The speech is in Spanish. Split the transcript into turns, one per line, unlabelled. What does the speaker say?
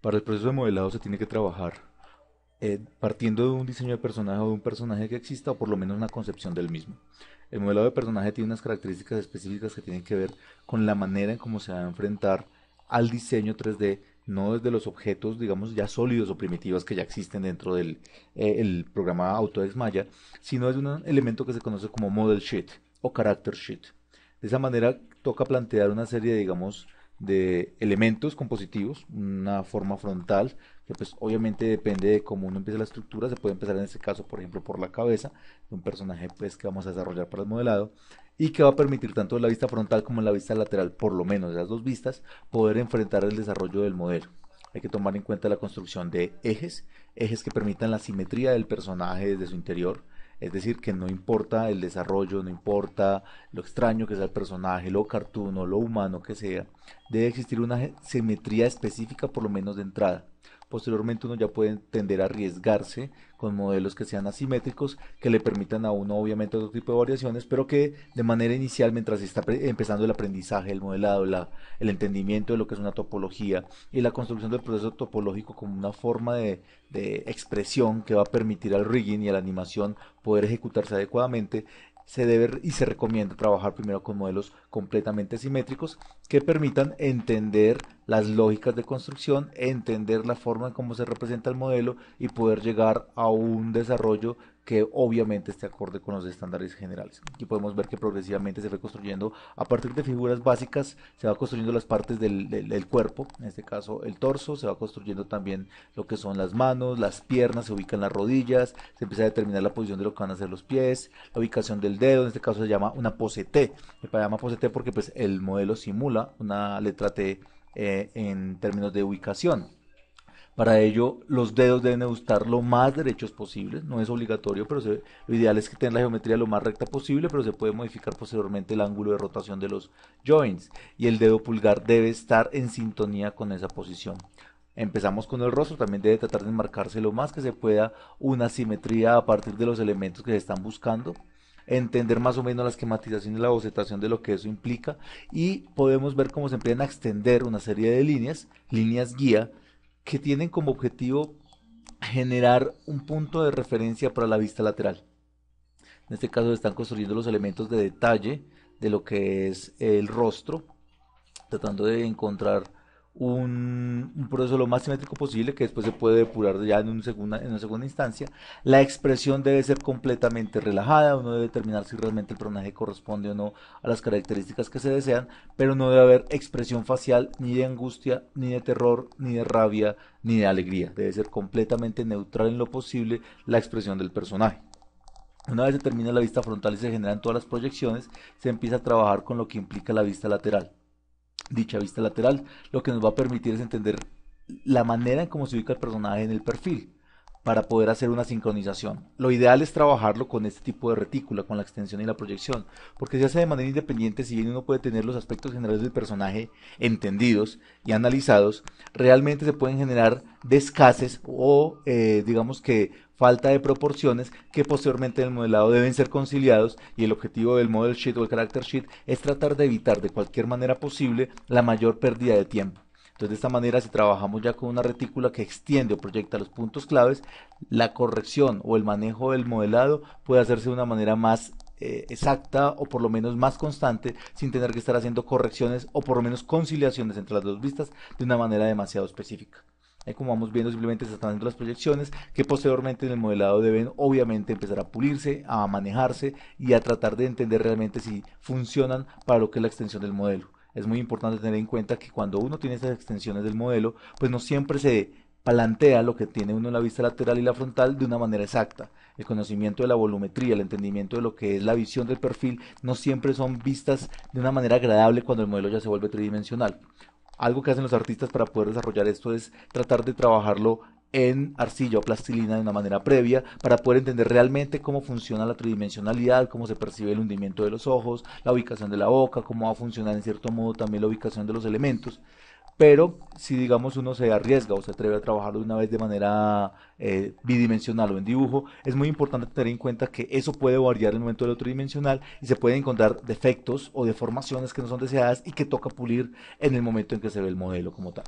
Para el proceso de modelado se tiene que trabajar eh, partiendo de un diseño de personaje o de un personaje que exista o por lo menos una concepción del mismo. El modelado de personaje tiene unas características específicas que tienen que ver con la manera en cómo se va a enfrentar al diseño 3D, no desde los objetos, digamos, ya sólidos o primitivas que ya existen dentro del eh, el programa Autodesk Maya, sino desde un elemento que se conoce como Model Sheet o Character Sheet. De esa manera toca plantear una serie, de, digamos, de elementos compositivos, una forma frontal, que pues obviamente depende de cómo uno empieza la estructura, se puede empezar en este caso, por ejemplo, por la cabeza de un personaje pues que vamos a desarrollar para el modelado y que va a permitir tanto la vista frontal como la vista lateral, por lo menos de las dos vistas, poder enfrentar el desarrollo del modelo. Hay que tomar en cuenta la construcción de ejes, ejes que permitan la simetría del personaje desde su interior, es decir, que no importa el desarrollo, no importa lo extraño que sea el personaje, lo cartuno, lo humano que sea, debe existir una simetría específica por lo menos de entrada. Posteriormente uno ya puede tender a arriesgarse con modelos que sean asimétricos, que le permitan a uno obviamente otro tipo de variaciones, pero que de manera inicial, mientras está empezando el aprendizaje, el modelado, el entendimiento de lo que es una topología y la construcción del proceso topológico como una forma de, de expresión que va a permitir al rigging y a la animación poder ejecutarse adecuadamente, se debe y se recomienda trabajar primero con modelos completamente simétricos que permitan entender las lógicas de construcción, entender la forma en cómo se representa el modelo y poder llegar a un desarrollo que obviamente esté acorde con los estándares generales. Aquí podemos ver que progresivamente se fue construyendo, a partir de figuras básicas, se va construyendo las partes del, cuerpo, en este caso el torso, se va construyendo también lo que son las manos, las piernas, se ubican las rodillas, se empieza a determinar la posición de lo que van a hacer los pies, la ubicación del dedo, en este caso se llama una pose T, se llama pose T porque pues el modelo simula una letra T eh, en términos de ubicación. Para ello, los dedos deben estar lo más derechos posibles. No es obligatorio, pero lo ideal es que tengan la geometría lo más recta posible, pero se puede modificar posteriormente el ángulo de rotación de los joints. Y el dedo pulgar debe estar en sintonía con esa posición. Empezamos con el rostro, también debe tratar de marcarse lo más que se pueda una simetría a partir de los elementos que se están buscando entender más o menos la esquematización y la bocetación de lo que eso implica y podemos ver cómo se empiezan a extender una serie de líneas, líneas guía, que tienen como objetivo generar un punto de referencia para la vista lateral. En este caso están construyendo los elementos de detalle de lo que es el rostro, tratando de encontrar un, proceso lo más simétrico posible, que después se puede depurar ya en, en una segunda instancia. La expresión debe ser completamente relajada, uno debe determinar si realmente el personaje corresponde o no a las características que se desean, pero no debe haber expresión facial ni de angustia, ni de terror, ni de rabia, ni de alegría. Debe ser completamente neutral en lo posible la expresión del personaje. Una vez se termina la vista frontal y se generan todas las proyecciones, se empieza a trabajar con lo que implica la vista lateral dicha vista lateral, lo que nos va a permitir es entender la manera en cómo se ubica el personaje en el perfil para poder hacer una sincronización. Lo ideal es trabajarlo con este tipo de retícula, con la extensión y la proyección, porque se hace de manera independiente, si bien uno puede tener los aspectos generales del personaje entendidos y analizados, realmente se pueden generar descases o eh, digamos que falta de proporciones que posteriormente en el modelado deben ser conciliados y el objetivo del model sheet o el character sheet es tratar de evitar de cualquier manera posible la mayor pérdida de tiempo. Entonces de esta manera si trabajamos ya con una retícula que extiende o proyecta los puntos claves, la corrección o el manejo del modelado puede hacerse de una manera más eh, exacta o por lo menos más constante sin tener que estar haciendo correcciones o por lo menos conciliaciones entre las dos vistas de una manera demasiado específica como vamos viendo simplemente se están haciendo las proyecciones que posteriormente en el modelado deben obviamente empezar a pulirse, a manejarse y a tratar de entender realmente si funcionan para lo que es la extensión del modelo. Es muy importante tener en cuenta que cuando uno tiene esas extensiones del modelo, pues no siempre se plantea lo que tiene uno en la vista lateral y la frontal de una manera exacta. El conocimiento de la volumetría, el entendimiento de lo que es la visión del perfil, no siempre son vistas de una manera agradable cuando el modelo ya se vuelve tridimensional algo que hacen los artistas para poder desarrollar esto es tratar de trabajarlo en arcilla o plastilina de una manera previa para poder entender realmente cómo funciona la tridimensionalidad, cómo se percibe el hundimiento de los ojos, la ubicación de la boca, cómo va a funcionar en cierto modo también la ubicación de los elementos pero si digamos uno se arriesga o se atreve a trabajar una vez de manera eh, bidimensional o en dibujo, es muy importante tener en cuenta que eso puede variar el momento del otro dimensional y se pueden encontrar defectos o deformaciones que no son deseadas y que toca pulir en el momento en que se ve el modelo como tal.